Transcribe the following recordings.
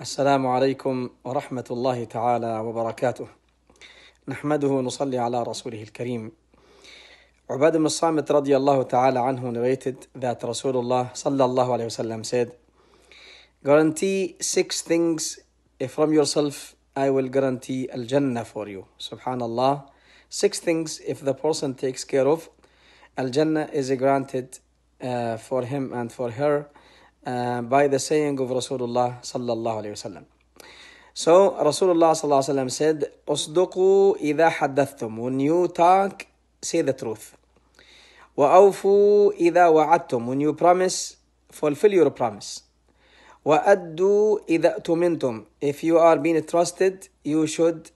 السلام عليكم ورحمة الله تعالى وبركاته. نحمده ونصلي على رسوله الكريم. عباد Ubadah bin Samit radiallahu ta'ala anhu narrated that صلى الله عليه وسلم said, Guarantee six things from yourself, I will guarantee الجنة for you. سبحان الله Six things if the person takes care of, الجنة is granted uh, for him and for her. uh, by the saying of Rasulullah sallallahu alaihi wasallam. So Rasulullah sallallahu alaihi wasallam said, "Usduqu When you talk, say the truth. وَأَوْفُوا إِذَا وَعَدْتُمْ When you promise, fulfill your promise. وَأَدُّوا إِذَا أُؤْتُمِنْتُمْ If you are being trusted, you should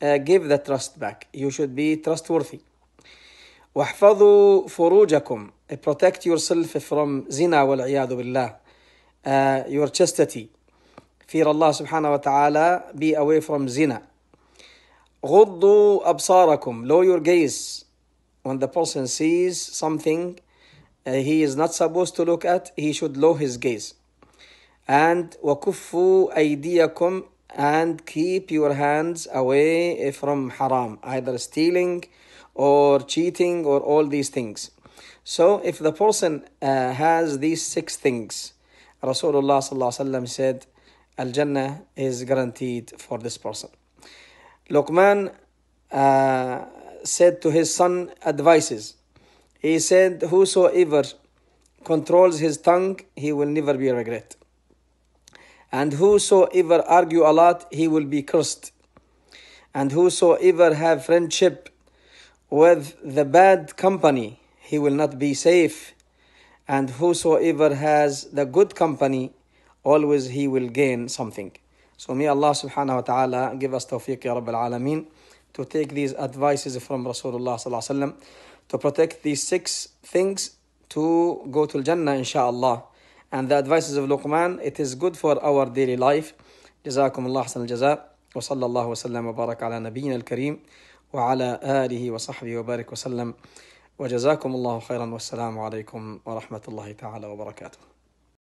uh, give the trust back. You should be trustworthy. وَاحْفَظُوا فُرُوجَكُمْ Protect yourself from zina والعياذ بالله. Uh, your chastity. Fear Allah subhanahu wa ta'ala, be away from zina. غضوا أبصاركم, lower your gaze. When the person sees something uh, he is not supposed to look at, he should lower his gaze. And وكفوا أيديكم, and keep your hands away from haram, either stealing or cheating or all these things. So if the person uh, has these six things, Rasulullah sallallahu said, Al Jannah is guaranteed for this person. Luqman uh, said to his son, advices. He said, Whosoever controls his tongue, he will never be regret. And whosoever argue a lot, he will be cursed. And whosoever have friendship with the bad company, he will not be safe and whosoever has the good company, always he will gain something. So may Allah subhanahu wa ta'ala give us tawfiq ya Rabbil Alameen to take these advices from Rasulullah sallallahu alayhi to protect these six things to go to Jannah inshaAllah. And the advices of Luqman, it is good for our daily life. جزاكم الله حسن الجزاء وصلى الله وسلم وبارك على نبينا الكريم وعلى آله وصحبه وبارك وسلم وجزاكم الله خيرا والسلام عليكم ورحمة الله تعالى وبركاته